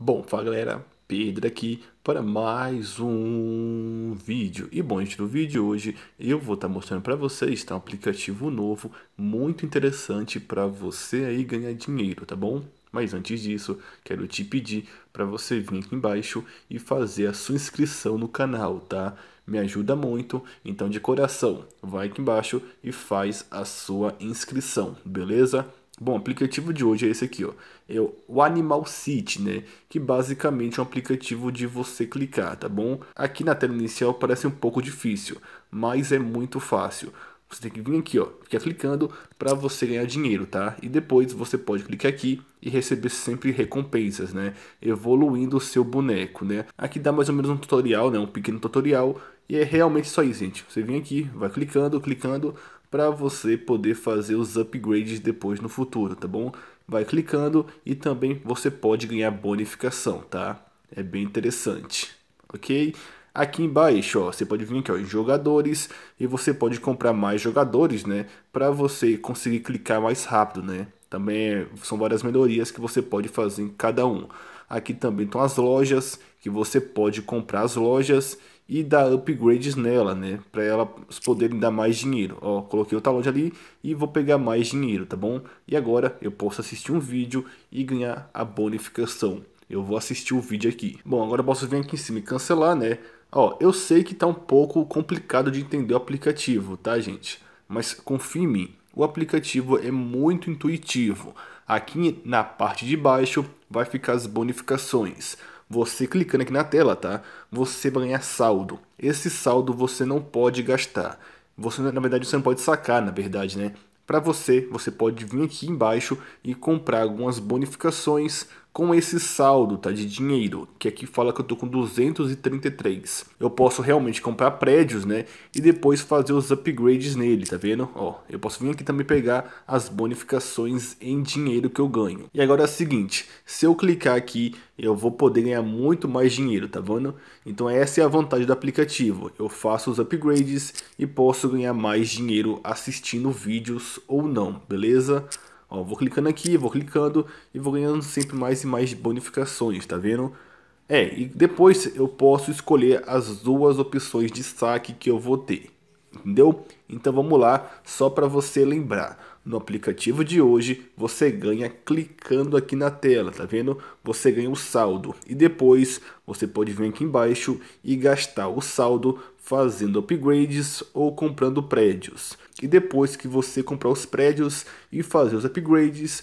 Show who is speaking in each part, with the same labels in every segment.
Speaker 1: Bom, fala galera, Pedro aqui para mais um vídeo. E bom, gente, no vídeo de hoje eu vou estar tá mostrando para vocês tá, um aplicativo novo, muito interessante para você aí ganhar dinheiro, tá bom? Mas antes disso, quero te pedir para você vir aqui embaixo e fazer a sua inscrição no canal, tá? Me ajuda muito, então de coração, vai aqui embaixo e faz a sua inscrição, beleza? Bom, o aplicativo de hoje é esse aqui, ó. É o Animal City, né? Que basicamente é um aplicativo de você clicar, tá bom? Aqui na tela inicial parece um pouco difícil, mas é muito fácil. Você tem que vir aqui, ó, ficar clicando para você ganhar dinheiro, tá? E depois você pode clicar aqui e receber sempre recompensas, né? Evoluindo o seu boneco, né? Aqui dá mais ou menos um tutorial, né? Um pequeno tutorial. E é realmente só isso, gente. Você vem aqui, vai clicando, clicando, para você poder fazer os upgrades depois no futuro, tá bom? Vai clicando e também você pode ganhar bonificação, tá? É bem interessante, ok? Aqui embaixo, ó, você pode vir aqui ó, em jogadores e você pode comprar mais jogadores, né? Para você conseguir clicar mais rápido, né? Também é, são várias melhorias que você pode fazer em cada um. Aqui também estão as lojas, que você pode comprar as lojas e dar upgrades nela, né? Para elas poderem dar mais dinheiro. Ó, coloquei o talão ali e vou pegar mais dinheiro, tá bom? E agora eu posso assistir um vídeo e ganhar a bonificação. Eu vou assistir o vídeo aqui. Bom, agora eu posso vir aqui em cima e cancelar, né? Ó, eu sei que tá um pouco complicado de entender o aplicativo, tá, gente? Mas confia em mim, o aplicativo é muito intuitivo. Aqui na parte de baixo vai ficar as bonificações você clicando aqui na tela, tá? Você vai ganhar saldo. Esse saldo você não pode gastar. Você, na verdade, você não pode sacar, na verdade, né? Para você, você pode vir aqui embaixo e comprar algumas bonificações, com esse saldo tá, de dinheiro, que aqui fala que eu tô com 233, eu posso realmente comprar prédios, né? E depois fazer os upgrades nele, tá vendo? Ó, eu posso vir aqui também pegar as bonificações em dinheiro que eu ganho. E agora é o seguinte, se eu clicar aqui, eu vou poder ganhar muito mais dinheiro, tá vendo? Então essa é a vantagem do aplicativo. Eu faço os upgrades e posso ganhar mais dinheiro assistindo vídeos ou não, beleza? Ó, vou clicando aqui, vou clicando e vou ganhando sempre mais e mais bonificações, tá vendo? É, e depois eu posso escolher as duas opções de saque que eu vou ter, entendeu? Então vamos lá, só para você lembrar. No aplicativo de hoje, você ganha clicando aqui na tela, tá vendo? Você ganha o saldo e depois você pode vir aqui embaixo e gastar o saldo fazendo upgrades ou comprando prédios. E depois que você comprar os prédios e fazer os upgrades,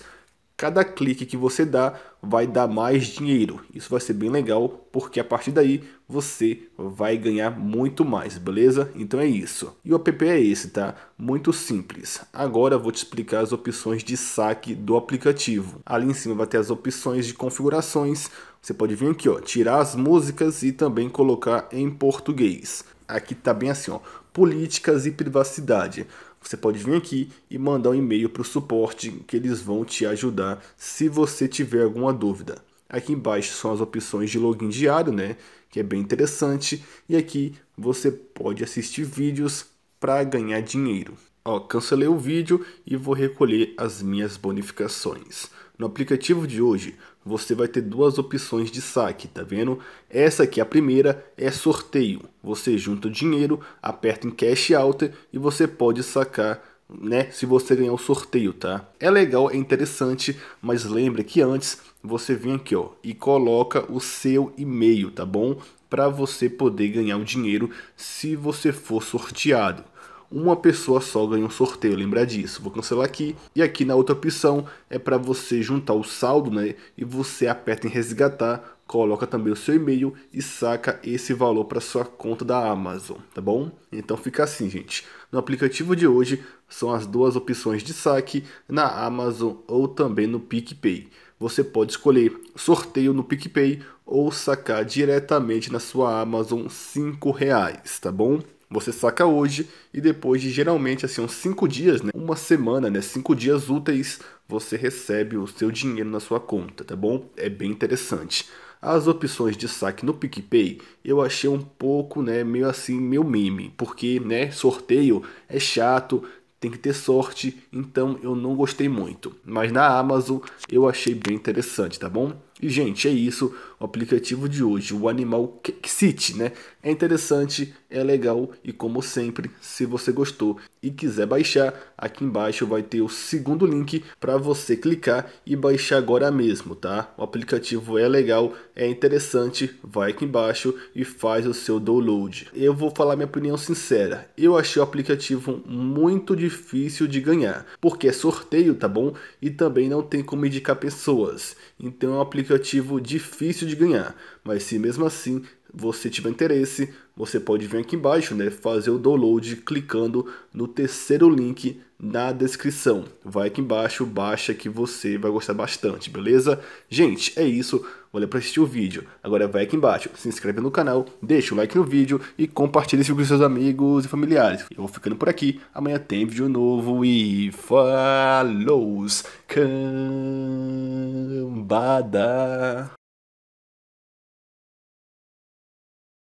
Speaker 1: cada clique que você dá vai dar mais dinheiro. Isso vai ser bem legal, porque a partir daí você vai ganhar muito mais, beleza? Então é isso. E o app é esse, tá? Muito simples. Agora vou te explicar as opções de saque do aplicativo. Ali em cima vai ter as opções de configurações. Você pode vir aqui, ó, tirar as músicas e também colocar em português aqui está bem assim, ó, políticas e privacidade. Você pode vir aqui e mandar um e-mail para o suporte que eles vão te ajudar se você tiver alguma dúvida. Aqui embaixo são as opções de login diário, né? Que é bem interessante. E aqui você pode assistir vídeos para ganhar dinheiro. Ó, cancelei o vídeo e vou recolher as minhas bonificações. No aplicativo de hoje, você vai ter duas opções de saque, tá vendo? Essa aqui, a primeira, é sorteio. Você junta o dinheiro, aperta em cash out e você pode sacar né, se você ganhar o sorteio, tá? É legal, é interessante, mas lembre que antes você vem aqui, ó, e coloca o seu e-mail, tá bom? Para você poder ganhar o dinheiro se você for sorteado uma pessoa só ganha um sorteio, lembra disso. Vou cancelar aqui. E aqui na outra opção é para você juntar o saldo, né? E você aperta em resgatar, coloca também o seu e-mail e saca esse valor para sua conta da Amazon, tá bom? Então fica assim, gente. No aplicativo de hoje são as duas opções de saque na Amazon ou também no PicPay. Você pode escolher sorteio no PicPay ou sacar diretamente na sua Amazon R$ reais, tá bom? Você saca hoje e depois de geralmente assim uns 5 dias, né? Uma semana, né? 5 dias úteis, você recebe o seu dinheiro na sua conta, tá bom? É bem interessante. As opções de saque no PicPay eu achei um pouco, né, meio assim, meio meme, porque, né, sorteio é chato, tem que ter sorte, então eu não gostei muito. Mas na Amazon eu achei bem interessante, tá bom? E gente, é isso, o aplicativo de hoje, o Animal City, né? É interessante, é legal e como sempre, se você gostou e quiser baixar, aqui embaixo vai ter o segundo link para você clicar e baixar agora mesmo, tá? O aplicativo é legal, é interessante, vai aqui embaixo e faz o seu download. Eu vou falar minha opinião sincera, eu achei o aplicativo muito difícil de ganhar, porque é sorteio, tá bom? E também não tem como indicar pessoas, então é um aplicativo difícil de ganhar, mas se mesmo assim você tiver interesse, você pode vir aqui embaixo, né, fazer o download clicando no terceiro link na descrição. Vai aqui embaixo, baixa que você vai gostar bastante, beleza? Gente, é isso. Olha para assistir o vídeo. Agora vai aqui embaixo, se inscreve no canal, deixa o like no vídeo e compartilha esse vídeo com seus amigos e familiares. Eu vou ficando por aqui. Amanhã tem vídeo novo e falou! Cambada!